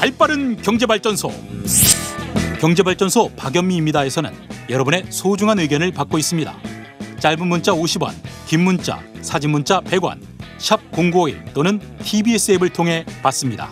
알빠른 경제발전소 경제발전소 박연미입니다에서는 여러분의 소중한 의견을 받고 있습니다. 짧은 문자 50원, 긴 문자, 사진 문자 100원, 샵0951 또는 TBS 앱을 통해 받습니다.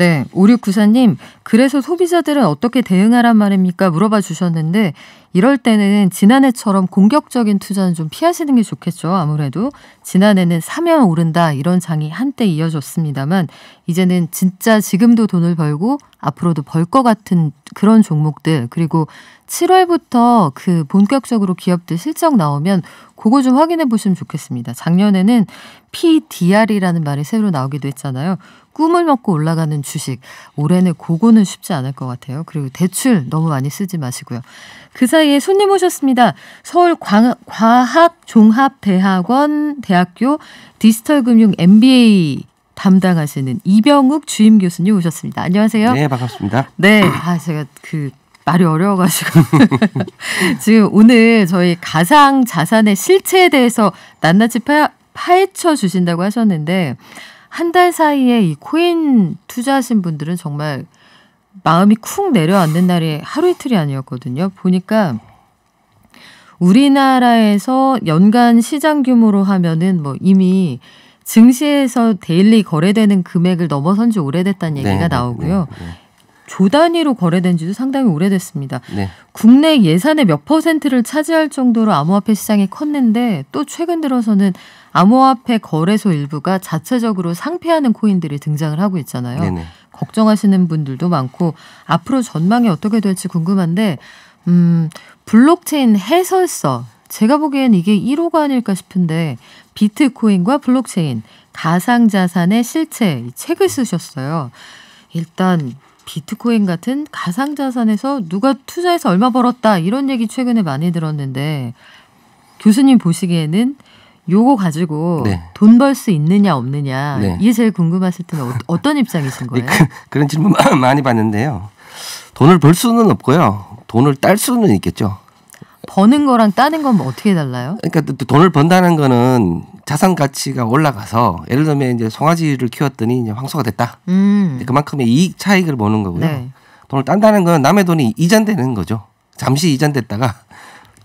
네, 5694님, 그래서 소비자들은 어떻게 대응하란 말입니까? 물어봐 주셨는데, 이럴 때는 지난해처럼 공격적인 투자는 좀 피하시는 게 좋겠죠. 아무래도. 지난해는 사면 오른다, 이런 장이 한때 이어졌습니다만, 이제는 진짜 지금도 돈을 벌고, 앞으로도 벌 것 같은 그런 종목들, 그리고 7월부터 그 본격적으로 기업들 실적 나오면, 그거 좀 확인해 보시면 좋겠습니다. 작년에는 PDR이라는 말이 새로 나오기도 했잖아요. 꿈을 먹고 올라가는 주식 올해는 고거는 쉽지 않을 것 같아요. 그리고 대출 너무 많이 쓰지 마시고요. 그 사이에 손님 오셨습니다. 서울 과학종합대학원 대학교 디지털금융 MBA 담당하시는 이병욱 주임 교수님 오셨습니다. 안녕하세요. 네, 반갑습니다. 네, 아 제가 그 말이 어려워가지고 지금 오늘 저희 가상 자산의 실체에 대해서 낱낱이 파, 파헤쳐 주신다고 하셨는데 한달 사이에 이 코인 투자하신 분들은 정말 마음이 쿵 내려앉는 날이 하루 이틀이 아니었거든요. 보니까 우리나라에서 연간 시장 규모로 하면은 뭐 이미 증시에서 데일리 거래되는 금액을 넘어선 지 오래됐다는 얘기가 네, 네 나오고요. 네, 네. 조 단위로 거래된 지도 상당히 오래됐습니다. 네. 국내 예산의 몇 퍼센트를 차지할 정도로 암호화폐 시장이 컸는데 또 최근 들어서는 암호화폐 거래소 일부가 자체적으로 상폐하는 코인들이 등장을 하고 있잖아요. 네네. 걱정하시는 분들도 많고 앞으로 전망이 어떻게 될지 궁금한데 음, 블록체인 해설서 제가 보기엔 이게 1호가 아닐까 싶은데 비트코인과 블록체인 가상자산의 실체 이 책을 쓰셨어요. 일단 비트코인 같은 가상자산에서 누가 투자해서 얼마 벌었다 이런 얘기 최근에 많이 들었는데 교수님 보시기에는 요거 가지고 네. 돈벌 수 있느냐 없느냐 네. 이게 제일 궁금하실 텐데 어, 떤 입장이신 네, 거예요? 그, 런 질문 많이 받는데요. 돈을 벌 수는 없고요. 돈을 딸 수는 있겠죠. 버는 거랑 따는 건뭐 어떻게 달라요? 그러니까 돈을 번다는 거는 자산 가치가 올라가서 예를 들면 이제 송아지를 키웠더니 이제 황소가 됐다. 음. 그만큼의 이익 차익을 보는 거고요. 네. 돈을 딴다는 건 남의 돈이 이전되는 거죠. 잠시 이전됐다가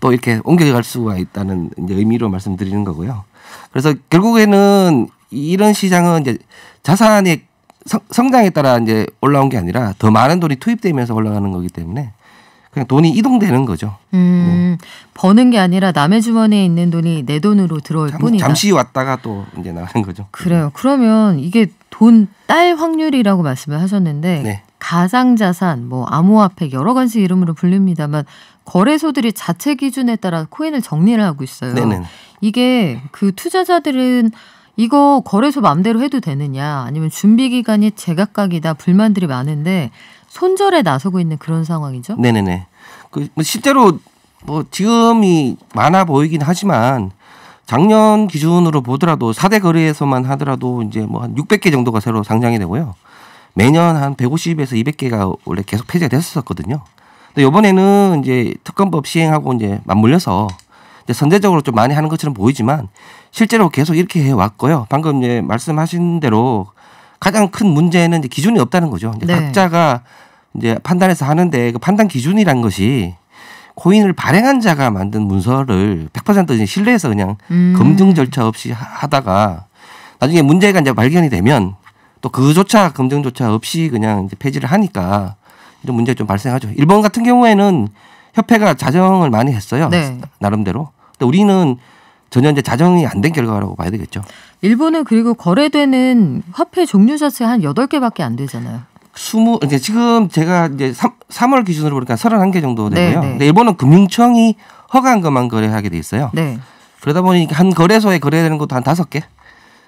또 이렇게 옮겨갈 수가 있다는 이제 의미로 말씀드리는 거고요. 그래서 결국에는 이런 시장은 이제 자산의 성장에 따라 이제 올라온 게 아니라 더 많은 돈이 투입되면서 올라가는 거기 때문에 그냥 돈이 이동되는 거죠. 음, 네. 버는 게 아니라 남의 주머니에 있는 돈이 내 돈으로 들어올 잠, 뿐이다. 잠시 왔다가 또 이제 나가는 거죠. 그래요. 그러면 이게 돈 딸 확률이라고 말씀을 하셨는데 네. 가상자산, 뭐 암호화폐 여러 가지 이름으로 불립니다만 거래소들이 자체 기준에 따라 코인을 정리를 하고 있어요. 네네. 이게 그 투자자들은 이거 거래소 맘대로 해도 되느냐 아니면 준비 기간이 제각각이다 불만들이 많은데 손절에 나서고 있는 그런 상황이죠. 네네네. 그 뭐 실제로 뭐 지금이 많아 보이긴 하지만 작년 기준으로 보더라도 사대 거래에서만 하더라도 이제 뭐한 600개 정도가 새로 상장이 되고요. 매년 한 150에서 200개가 원래 계속 폐지가 됐었거든요. 근데 이번에는 이제 특검법 시행하고 이제 맞물려서 이제 선제적으로 좀 많이 하는 것처럼 보이지만 실제로 계속 이렇게 해 왔고요. 방금 이제 말씀하신 대로 가장 큰 문제는 이제 기준이 없다는 거죠. 이제 네. 각자가 이제 판단해서 하는데 그 판단 기준이란 것이 코인을 발행한 자가 만든 문서를 100% 신뢰해서 그냥 음. 검증 절차 없이 하다가 나중에 문제가 이제 발견이 되면 또 그조차 검증조차 없이 그냥 이제 폐지를 하니까 이런 문제 가좀 발생하죠. 일본 같은 경우에는 협회가 자정을 많이 했어요. 네. 나름대로. 근데 우리는 전혀 이제 자정이 안 된 결과라고 봐야 되겠죠. 일본은 그리고 거래되는 화폐 종류 자체 한 여덟 개밖에안 되잖아요. 스무 지금 제가 이제 삼월 기준으로 보니까 서른한 개 정도 네, 되고요. 네, 네. 근데 일본은 금융청이 허가한 것만 거래하게 돼 있어요. 네. 그러다 보니 까한 거래소에 거래되는 것도 한 다섯 개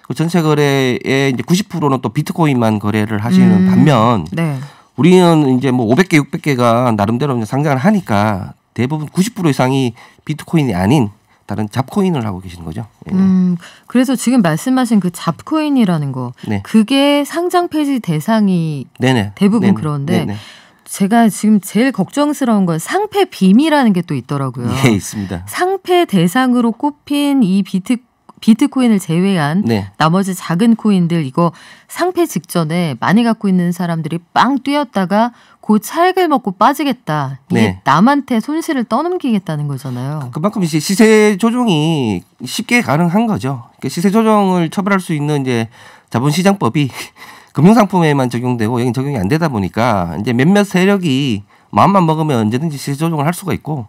그 전체 거래의 이제 90%는 또 비트코인만 거래를 하시는 음. 반면 네. 우리는 이제 뭐 500개, 600개가 나름대로 상장을 하니까 대부분 90% 이상이 비트코인이 아닌 다른 잡코인을 하고 계시는 거죠. 예. 음, 그래서 지금 말씀하신 그 잡코인이라는 거, 네. 그게 상장 폐지 대상이 네네. 대부분 네네. 그런데 네네. 제가 지금 제일 걱정스러운 건 상패 빔이라는 게 또 있더라고요. 예, 있습니다. 상패 대상으로 꼽힌 이 비트 비트코인을 제외한 네. 나머지 작은 코인들 이거 상패 직전에 많이 갖고 있는 사람들이 빵 뛰었다가 그 차액을 먹고 빠지겠다. 이게 네. 남한테 손실을 떠넘기겠다는 거잖아요. 그, 그만큼 이제 시세 조정이 쉽게 가능한 거죠. 그러니까 시세 조정을 처벌할 수 있는 이제 자본시장법이 금융상품에만 적용되고 여기 적용이 안 되다 보니까 이제 몇몇 세력이 마음만 먹으면 언제든지 시세 조정을 할 수가 있고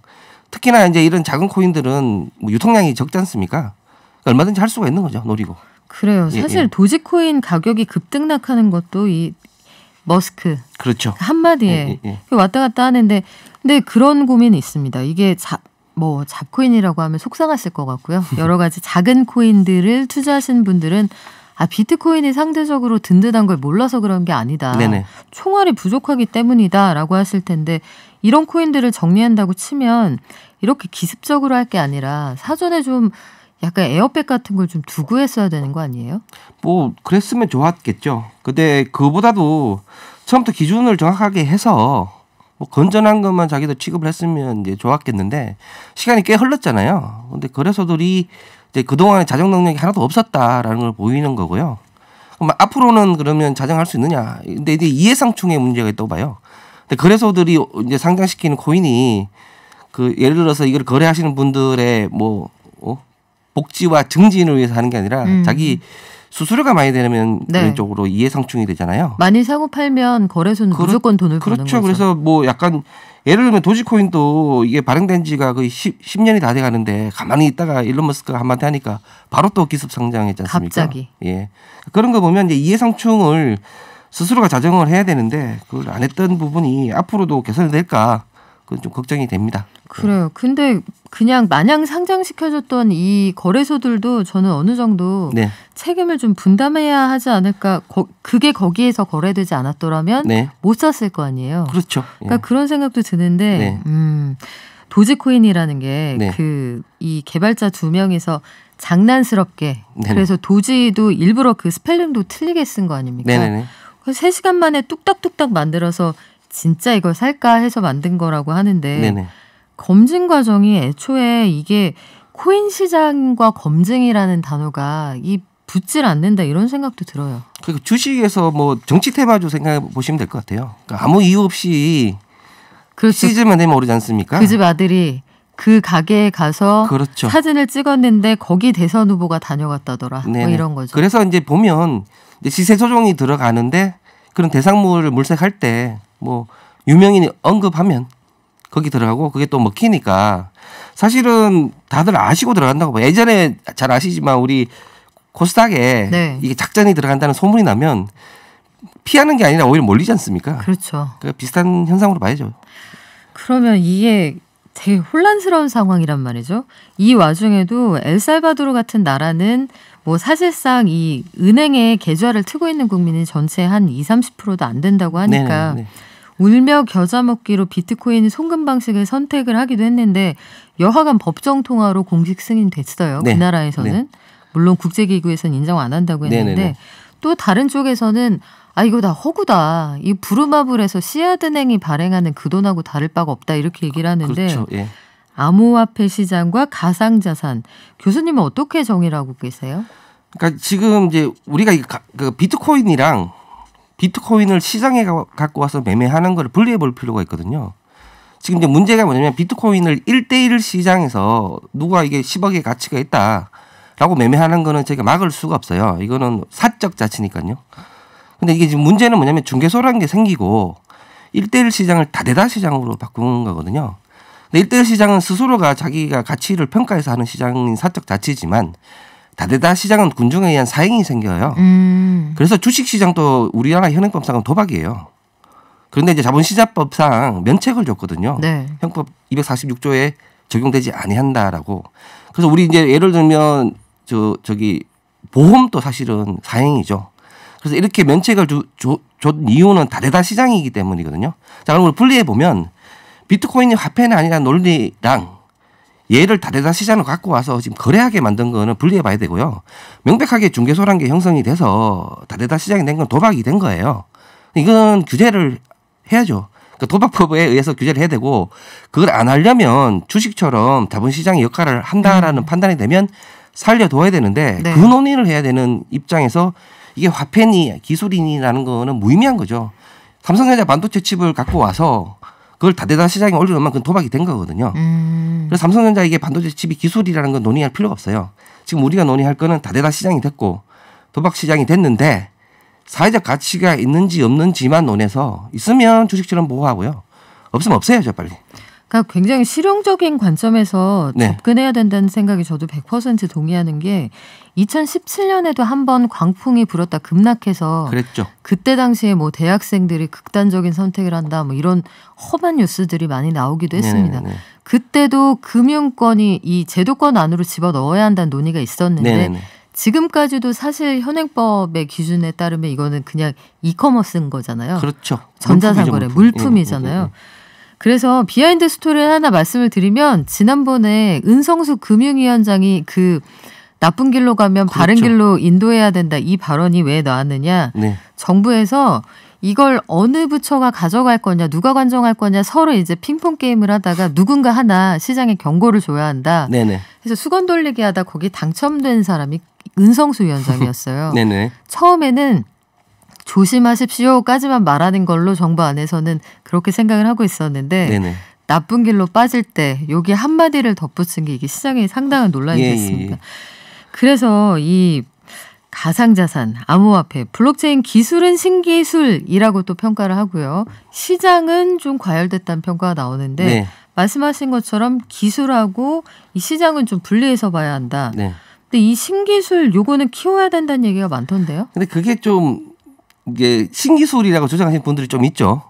특히나 이제 이런 작은 코인들은 뭐 유통량이 적지 않습니까? 얼마든지 할 수가 있는 거죠 노리고. 그래요. 예, 사실 예, 예. 도지코인 가격이 급등락하는 것도 이 머스크 그렇죠. 한마디에 예, 예, 예. 그 왔다 갔다 하는데 근데 그런 고민이 있습니다. 이게 자, 뭐 잡코인이라고 하면 속상하실 것 같고요. 여러 가지 작은 코인들을 투자하신 분들은 아 비트코인이 상대적으로 든든한 걸 몰라서 그런 게 아니다. 네네. 총알이 부족하기 때문이다라고 하실 텐데 이런 코인들을 정리한다고 치면 이렇게 기습적으로 할 게 아니라 사전에 좀 약간 에어백 같은 걸 좀 두고 했어야 되는 거 아니에요? 뭐 그랬으면 좋았겠죠. 근데 그보다도 처음부터 기준을 정확하게 해서 뭐 건전한 것만 자기도 취급을 했으면 이제 좋았겠는데 시간이 꽤 흘렀잖아요. 근데 그래서들이 이제 그동안에 자정 능력이 하나도 없었다라는 걸 보이는 거고요. 그럼 앞으로는 그러면 자정할 수 있느냐? 근데 이제 이해상충의 문제가 있다고 봐요. 근데 그래서들이 이제 상장시키는 코인이 그 예를 들어서 이걸 거래하시는 분들의 뭐 어? 복지와 증진을 위해서 하는 게 아니라 음. 자기 수수료가 많이 되면 네. 왼쪽으로 이해상충이 되잖아요. 많이 사고 팔면 거래소는 그렇, 무조건 돈을 그렇죠. 거죠. 그래서 뭐 약간 예를 들면 도지코인도 이게 발행된 지가 거의 10, 10년이 다 돼 가는데 가만히 있다가 일론 머스크가 한마디 하니까 바로 또 기습 성장했지 않습니까? 갑자기. 예. 그런 거 보면 이제 이해상충을 스스로가 자정을 해야 되는데 그걸 안 했던 부분이 앞으로도 개선이 될까 그건 좀 걱정이 됩니다. 그래요. 근데 그냥 마냥 상장시켜줬던 이 거래소들도 저는 어느 정도 네. 책임을 좀 분담해야 하지 않을까. 거, 그게 거기에서 거래되지 않았더라면 네. 못 샀을 거 아니에요. 그렇죠. 그러니까 예. 그런 생각도 드는데, 네. 음, 도지코인이라는 게 그이 네. 개발자 두 명에서 장난스럽게 네네. 그래서 도지도 일부러 그 스펠링도 틀리게 쓴 거 아닙니까? 네네네. 3시간 만에 뚝딱뚝딱 만들어서 진짜 이걸 살까 해서 만든 거라고 하는데 네네. 검증 과정이 애초에 이게 코인 시장과 검증이라는 단어가 이 붙질 않는다 이런 생각도 들어요. 그리고 주식에서 뭐 정치 테마주 생각해 보시면 될 것 같아요. 그러니까 아무 이유 없이 그렇죠. 시즌만 되면 오르지 않습니까? 그 집 아들이 그 가게에 가서 그렇죠. 사진을 찍었는데 거기 대선 후보가 다녀갔다더라. 뭐 이런 거죠. 그래서 이제 보면 시세 조정이 들어가는데 그런 대상물을 물색할 때뭐 유명인이 언급하면 거기 들어가고 그게 또 먹히니까 사실은 다들 아시고 들어간다고 봐. 예전에 잘 아시지만 우리 코스닥에 네. 이게 작전이 들어간다는 소문이 나면 피하는 게 아니라 오히려 몰리지 않습니까? 그렇죠. 그러니까 비슷한 현상으로 봐야죠. 그러면 이게 되게 혼란스러운 상황이란 말이죠. 이 와중에도 엘살바도르 같은 나라는 뭐 사실상 이 은행에 계좌를 트고 있는 국민이 전체 한 2, 30%도 안 된다고 하니까 네네, 네. 네, 네. 울며 겨자 먹기로 비트코인 송금 방식을 선택을 하기도 했는데 여하간 법정 통화로 공식 승인됐어요. 네. 우나라에서는 그 네. 물론 국제기구에서는 인정 안 한다고 했는데 네네네. 네, 네. 또 다른 쪽에서는 아 이거 다 허구다. 이 부루마블에서 씨앗은행이 발행하는 그 돈하고 다를 바가 없다 이렇게 얘기를 하는데 그렇죠. 예. 암호화폐 시장과 가상자산 교수님은 어떻게 정의를 하고 계세요? 그러니까 지금 이제 우리가 이 가, 그 비트코인이랑 비트코인을 시장에 갖고 와서 매매하는 걸 분리해 볼 필요가 있거든요. 지금 이제 문제가 뭐냐면 비트코인을 1대1 시장에서 누가 이게 10억의 가치가 있다라고 매매하는 거는 제가 막을 수가 없어요. 이거는 사적 자치니까요. 근데 이게 지금 문제는 뭐냐면 중개소라는 게 생기고 1대1 시장을 다대다 시장으로 바꾼 거거든요. 근데 1대1 시장은 스스로가 자기가 가치를 평가해서 하는 시장인 사적 자치지만 다대다 시장은 군중에 의한 사행이 생겨요. 음. 그래서 주식 시장도 우리나라 현행법상은 도박이에요. 그런데 이제 자본시장법상 면책을 줬거든요. 네. 형법 246조에 적용되지 아니한다라고. 그래서 우리 이제 예를 들면 저 저기 보험도 사실은 사행이죠. 그래서 이렇게 면책을 주, 주, 준 이유는 다대다 시장이기 때문이거든요. 자, 그럼 분리해 보면 비트코인이 화폐는 아니라 논리랑 얘를 다대다 시장을 갖고 와서 지금 거래하게 만든 거는 분리해 봐야 되고요. 명백하게 중개소란 게 형성이 돼서 다대다 시장이 된 건 도박이 된 거예요. 이건 규제를 해야죠. 그 도박법에 의해서 규제를 해야 되고 그걸 안 하려면 주식처럼 자본시장의 역할을 한다라는 음. 판단이 되면 살려둬야 되는데 네. 그 논의를 해야 되는 입장에서 이게 화폐니 기술이니라는 거는 무의미한 거죠. 삼성전자 반도체 칩을 갖고 와서 그걸 다대다 시장에 올려놓으면 그건 도박이 된 거거든요. 음. 그래서 삼성전자 이게 반도체 칩이 기술이라는 건 논의할 필요가 없어요. 지금 우리가 논의할 거는 다대다 시장이 됐고 도박 시장이 됐는데 사회적 가치가 있는지 없는지만 논해서 있으면 주식처럼 보호하고요. 없으면 없애야죠 빨리. 그러니까 굉장히 실용적인 관점에서 네. 접근해야 된다는 생각이 저도 100% 동의하는 게 2017년에도 한 번 광풍이 불었다 급락해서 그랬죠. 그때 당시에 뭐 대학생들이 극단적인 선택을 한다 뭐 이런 험한 뉴스들이 많이 나오기도 네, 했습니다. 네네네. 네. 그때도 금융권이 이 제도권 안으로 집어 넣어야 한다는 논의가 있었는데 네네네. 네, 지금까지도 사실 현행법의 기준에 따르면 이거는 그냥 이커머스인 거잖아요. 그렇죠. 전자상거래 물품이잖아요. 예 예, 예, 예, 예. 그래서 비하인드 스토리 를 하나 말씀을 드리면 지난번에 은성수 금융위원장이 그 나쁜 길로 가면 그렇죠. 바른 길로 인도해야 된다. 이 발언이 왜 나왔느냐? 네. 정부에서 이걸 어느 부처가 가져갈 거냐, 누가 관정할 거냐 서로 이제 핑퐁 게임을 하다가 누군가 하나 시장에 경고를 줘야 한다. 네네. 그래서 수건 돌리기 하다 거기 당첨된 사람이 은성수 위원장이었어요. 네네. 처음에는 조심하십시오까지만 말하는 걸로 정부 안에서는 그렇게 생각을 하고 있었는데 네네. 나쁜 길로 빠질 때 여기 한마디를 덧붙인 게 이게 시장에 상당한 논란이 예, 됐습니다. 예, 예. 그래서 이 가상자산, 암호화폐, 블록체인 기술은 신기술이라고 또 평가를 하고요. 시장은 좀 과열됐다는 평가가 나오는데 네. 말씀하신 것처럼 기술하고 이 시장은 좀 분리해서 봐야 한다. 네. 근데 이 신기술 요거는 키워야 된다는 얘기가 많던데요. 근데 그게 좀 이게 신기술이라고 주장하시는 분들이 좀 있죠.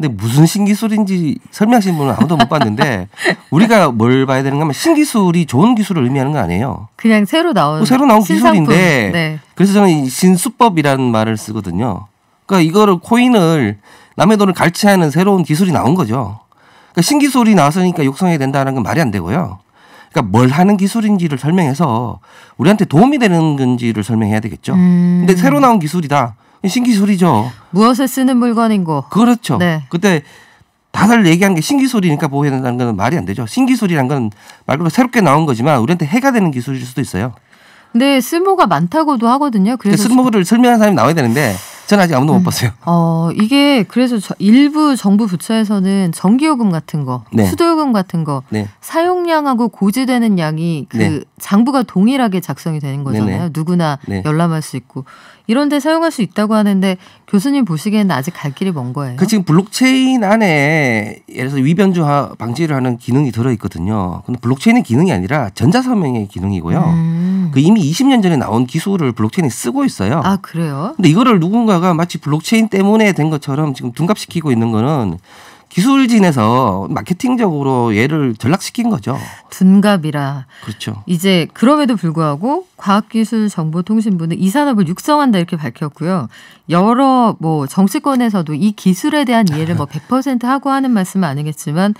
근데 무슨 신기술인지 설명하신 분은 아무도 못 봤는데 우리가 뭘 봐야 되는가 하면 신기술이 좋은 기술을 의미하는 거 아니에요. 그냥 새로 나온 어, 새로 나온 신상품. 기술인데 네. 그래서 저는 신수법이라는 말을 쓰거든요. 그러니까 이거를 코인을 남의 돈을 갈취하는 새로운 기술이 나온 거죠. 그러니까 신기술이 나왔으니까 육성해야 된다는 건 말이 안 되고요. 그러니까 뭘 하는 기술인지를 설명해서 우리한테 도움이 되는 건지를 설명해야 되겠죠. 음. 근데 새로 나온 기술이다. 신기술이죠. 무엇을 쓰는 물건인고. 그렇죠. 네. 그때 다들 얘기한 게 신기술이니까 보호해야 된다는 건 말이 안 되죠. 신기술이란 건 말 그대로 새롭게 나온 거지만 우리한테 해가 되는 기술일 수도 있어요. 근 쓸모가 많다고도 하거든요. 그래서 쓸모를 설명하는 사람이 나와야 되는데 저는 아직 아무도 음. 못 봤어요. 어, 이게 그래서 일부 정부 부처에서는 전기요금 같은 거, 네. 수도요금 같은 거 네. 사용량하고 고지되는 양이 그 네. 장부가 동일하게 작성이 되는 거잖아요. 네네. 누구나 열람할 네. 수 있고 이런데 사용할 수 있다고 하는데 교수님 보시기에는 아직 갈 길이 먼 거예요. 그 지금 블록체인 안에 예를 들어서 위변조 방지를 하는 기능이 들어 있거든요. 근데 블록체인의 기능이 아니라 전자서명의 기능이고요. 음. 그 이미 20년 전에 나온 기술을 블록체인이 쓰고 있어요. 아 그래요? 근데 이거를 누군가 컴퓨터가 마치 블록체인 때문에 된 것처럼 지금 둔갑시키고 있는 거는 기술진에서 마케팅적으로 얘를 전락시킨 거죠. 둔갑이라. 그렇죠. 이제 그럼에도 불구하고 과학기술정보통신부는 이 산업을 육성한다 이렇게 밝혔고요. 여러 뭐 정치권에서도 이 기술에 대한 이해를 뭐100% 하고 하는 말씀은 아니겠지만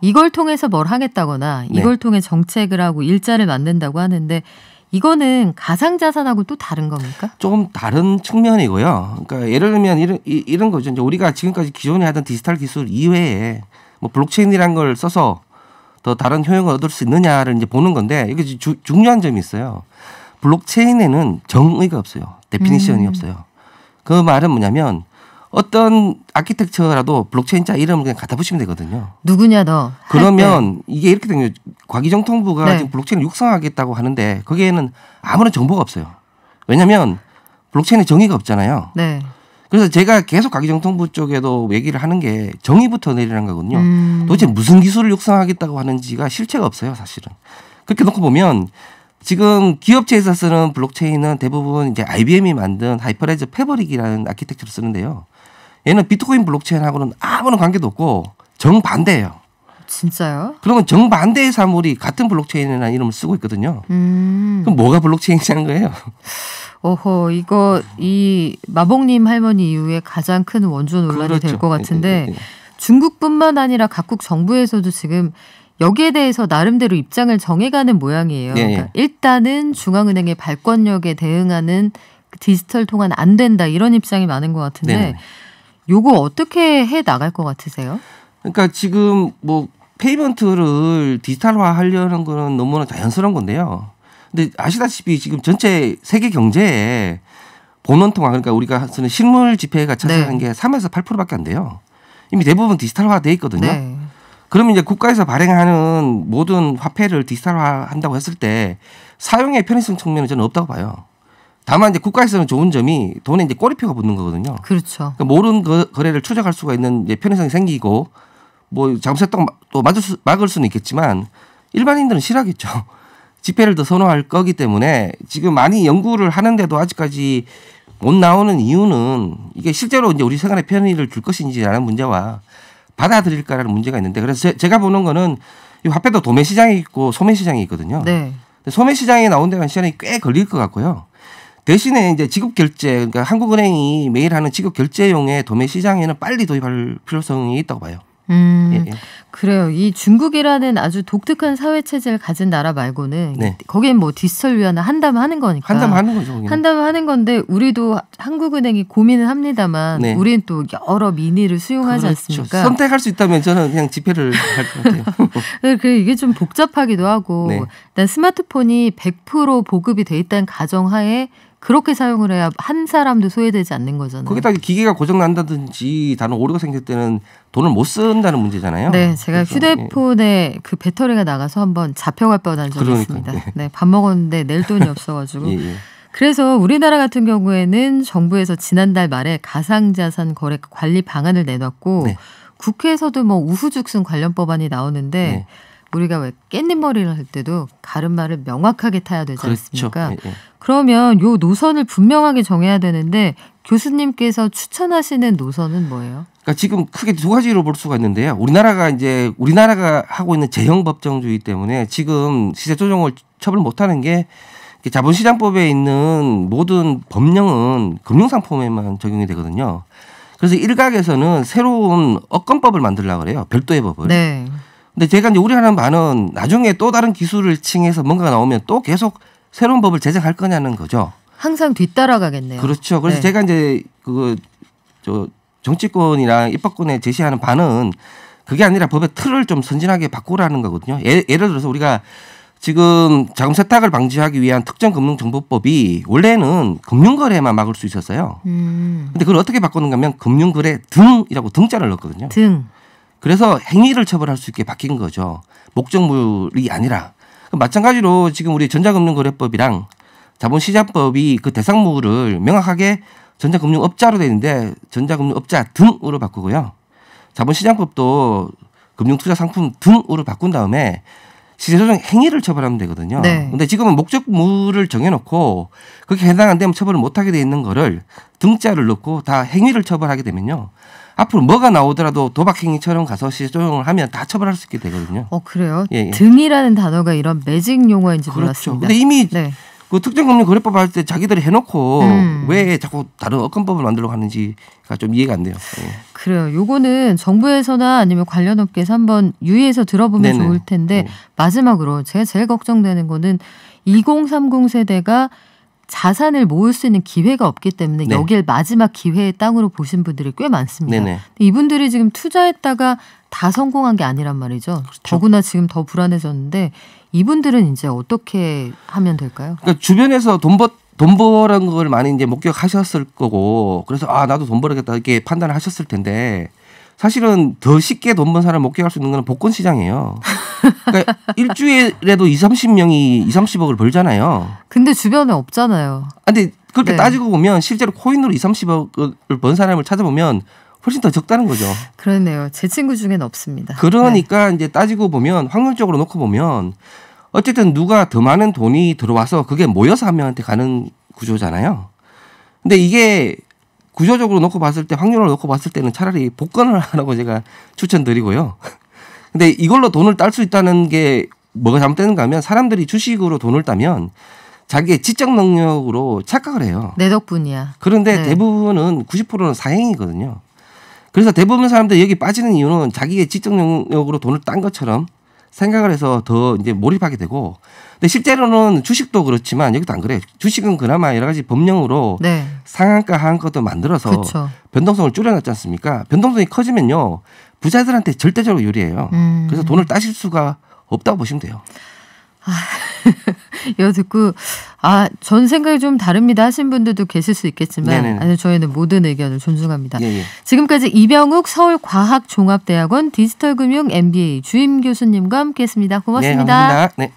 이걸 통해서 뭘 하겠다거나 네. 이걸 네. 통해 정책을 하고 일자를 만든다고 하는데 이거는 가상자산하고 또 다른 겁니까? 조금 다른 측면이고요. 그러니까 예를 들면 이런, 이런 거죠. 이제 우리가 지금까지 기존에 하던 디지털 기술 이외에 뭐 블록체인이란 걸 써서 더 다른 효용을 얻을 수 있느냐를 이제 보는 건데 이게 주, 중요한 점이 있어요. 블록체인에는 정의가 없어요. 데피니션이 음. 없어요. 그 말은 뭐냐면 어떤 아키텍처라도 블록체인자 이름을 그냥 갖다 붙이면 되거든요. 누구냐 너. 그러면 네. 이게 이렇게 된 거예요. 과기정통부가 네. 지금 블록체인을 육성하겠다고 하는데 거기에는 아무런 정보가 없어요. 왜냐하면 블록체인의 정의가 없잖아요. 네. 그래서 제가 계속 과기정통부 쪽에도 얘기를 하는 게 정의부터 내리라는 거거든요. 음. 도대체 무슨 기술을 육성하겠다고 하는지가 실체가 없어요, 사실은. 그렇게 놓고 보면 지금 기업체에서 쓰는 블록체인은 대부분 이제 IBM이 만든 하이퍼레저 패버릭이라는 아키텍처를 쓰는데요. 얘는 비트코인 블록체인하고는 아무런 관계도 없고 정반대예요. 진짜요? 그러면 정반대의 사물이 같은 블록체인이라는 이름을 쓰고 있거든요. 음. 그럼 뭐가 블록체인이라는 거예요? 오호, 이거 이 마봉님 할머니 이후에 가장 큰 원조 논란이 그렇죠. 될것 같은데 예, 예, 예. 중국뿐만 아니라 각국 정부에서도 지금 여기에 대해서 나름대로 입장을 정해가는 모양이에요. 예, 예. 그러니까 일단은 중앙은행의 발권력에 대응하는 디지털 통화는 안 된다 이런 입장이 많은 것 같은데. 네네. 네. 요거 어떻게 해 나갈 것 같으세요? 그러니까 지금 뭐 페이먼트를 디지털화 하려는 거는 너무나 자연스러운 건데요. 근데 아시다시피 지금 전체 세계 경제에 본원 통화 그러니까 우리가 쓰는 실물 지폐가 차지하는 네. 게 3에서 8%밖에 안 돼요. 이미 대부분 디지털화 돼 있거든요. 네. 그러면 이제 국가에서 발행하는 모든 화폐를 디지털화 한다고 했을 때 사용의 편의성 측면은 저는 없다고 봐요. 다만 이제 국가에서는 좋은 점이 돈에 이제 꼬리표가 붙는 거거든요. 그렇죠. 그러니까 모르는 거, 거래를 추적할 수가 있는 이제 편의성이 생기고 뭐 잠수했다고 또맞을 수, 막을 수는 있겠지만 일반인들은 싫어하겠죠. 지폐를 더 선호할 거기 때문에 지금 많이 연구를 하는데도 아직까지 못 나오는 이유는 이게 실제로 이제 우리 생활에 편의를 줄 것인지라는 문제와 받아들일까라는 문제가 있는데 그래서 제, 가 보는 거는 이 화폐도 도매 시장이 있고 소매 시장이 있거든요. 네. 소매 시장에 나온 데는 시간이 꽤 걸릴 것 같고요. 대신에 이제 지급 결제 그러니까 한국은행이 매일 하는 지급 결제용의 도매 시장에는 빨리 도입할 필요성이 있다고 봐요. 음, 예, 예. 그래요. 이 중국이라는 아주 독특한 사회 체제를 가진 나라 말고는 네. 거기엔 뭐 디지털 위안을 한다면 하는 거니까. 한다면 하는 거죠. 거기는. 한다면 하는 건데 우리도 한국은행이 고민을 합니다만 네. 우리는 또 여러 미니를 수용하지 그렇죠. 않습니까? 선택할 수 있다면 저는 그냥 지폐를 할 것 같아요. 그 이게 좀 복잡하기도 하고 네. 일단 스마트폰이 100% 보급이 돼 있다는 가정하에 그렇게 사용을 해야 한 사람도 소외되지 않는 거잖아요. 거기다 기계가 고장 난다든지 다른 오류가 생길 때는 돈을 못 쓴다는 문제잖아요. 네, 제가 휴대폰에 예. 그 배터리가 나가서 한번 잡혀갈 뻔한 적이 그러니까, 있습니다. 네. 네, 밥 먹었는데 낼 돈이 없어가지고. 예, 예. 그래서 우리나라 같은 경우에는 정부에서 지난달 말에 가상자산 거래 관리 방안을 내놨고 네. 국회에서도 뭐 우후죽순 관련 법안이 나오는데. 네. 우리가 왜 깻잎머리를 할 때도 가르마를 명확하게 타야 되지 그렇죠. 않습니까? 예, 예. 그러면 요 노선을 분명하게 정해야 되는데 교수님께서 추천하시는 노선은 뭐예요? 그러니까 지금 크게 두 가지로 볼 수가 있는데요. 우리나라가 이제 우리나라가 하고 있는 제형 법정주의 때문에 지금 시세 조정을 처벌 못하는 게 자본시장법에 있는 모든 법령은 금융상품에만 적용이 되거든요. 그래서 일각에서는 새로운 어건법을 만들려고 그래요. 별도의 법을. 네. 근데 제가 이제 우려하는 바는 나중에 또 다른 기술을 칭해서 뭔가가 나오면 또 계속 새로운 법을 제정할 거냐는 거죠. 항상 뒤따라가겠네요. 그렇죠. 그래서 네. 제가 이제 그 저 정치권이나 입법권에 제시하는 바는 그게 아니라 법의 틀을 좀 선진하게 바꾸라는 거거든요. 예, 예를 들어서 우리가 지금 자금 세탁을 방지하기 위한 특정 금융정보법이 원래는 금융거래만 막을 수 있었어요. 음. 근데 그걸 어떻게 바꾸는가 하면 금융거래 등이라고 등자를 넣었거든요. 등. 그래서 행위를 처벌할 수 있게 바뀐 거죠. 목적물이 아니라. 마찬가지로 지금 우리 전자금융거래법이랑 자본시장법이 그 대상물을 명확하게 전자금융업자로 되 있는데 전자금융업자 등으로 바꾸고요. 자본시장법도 금융투자상품 등으로 바꾼 다음에 시세조정 행위를 처벌하면 되거든요. 네. 근데 지금은 목적물을 정해놓고 그게 해당 안 되면 처벌을 못하게 돼 있는 거를 등자를 넣고 다 행위를 처벌하게 되면요. 앞으로 뭐가 나오더라도 도박행위처럼 가서 시도용을 하면 다 처벌할 수 있게 되거든요. 어 그래요? 예, 예. 등이라는 단어가 이런 매직 용어인지 그렇죠. 몰랐습니다. 근데 이미 네. 그 특정금융 거래법 할 때 자기들이 해놓고 음. 왜 자꾸 다른 어건법을 만들려고 하는지가 좀 이해가 안 돼요. 예. 그래요. 요거는 정부에서나 아니면 관련 업계에서 한번 유의해서 들어보면 네네. 좋을 텐데 네. 마지막으로 제가 제일 걱정되는 거는 2030 세대가 자산을 모을 수 있는 기회가 없기 때문에 네. 여길 마지막 기회의 땅으로 보신 분들이 꽤 많습니다. 네네. 이분들이 지금 투자했다가 다 성공한 게 아니란 말이죠. 그렇죠. 더구나 지금 더 불안해졌는데 이분들은 이제 어떻게 하면 될까요? 그러니까 주변에서 돈벌돈 버는 걸 많이 이제 목격하셨을 거고 그래서 아 나도 돈 벌겠다 이렇게 판단을 하셨을 텐데 사실은 더 쉽게 돈 번 사람 목격할 수 있는 건 복권 시장이에요. 그러니까 일주일에도 2, 30명이 2, 30억을 벌잖아요. 근데 주변에 없잖아요. 아, 근데 그렇게 네. 따지고 보면 실제로 코인으로 2, 30억을 번 사람을 찾아보면 훨씬 더 적다는 거죠. 그러네요. 제 친구 중엔 없습니다. 그러니까 네. 이제 따지고 보면 확률적으로 놓고 보면 어쨌든 누가 더 많은 돈이 들어와서 그게 모여서 한 명한테 가는 구조잖아요. 근데 이게 구조적으로 놓고 봤을 때 확률을 놓고 봤을 때는 차라리 복권을 하라고 제가 추천드리고요. 근데 이걸로 돈을 딸 수 있다는 게 뭐가 잘못되는가 하면 사람들이 주식으로 돈을 따면 자기의 지적 능력으로 착각을 해요. 내 덕분이야. 그런데 네. 대부분은 90%는 사행이거든요. 그래서 대부분 사람들이 여기 빠지는 이유는 자기의 지적 능력으로 돈을 딴 것처럼 생각을 해서 더 이제 몰입하게 되고 근데 실제로는 주식도 그렇지만 여기도 안 그래요. 주식은 그나마 여러 가지 법령으로 네. 상한가 하한가도 만들어서 그쵸. 변동성을 줄여놨지 않습니까? 변동성이 커지면요. 부자들한테 절대적으로 유리해요. 음. 그래서 돈을 따실 수가 없다고 보시면 돼요. 아, 이거 듣고 아전 생각이 좀 다릅니다 하신 분들도 계실 수 있겠지만 네, 네, 네. 아니 저희는 모든 의견을 존중합니다. 네네. 예, 예. 지금까지 이병욱 서울과학종합대학원 디지털금융 MBA 주임 교수님과 함께했습니다. 고맙습니다. 네, 감사합니다. 네.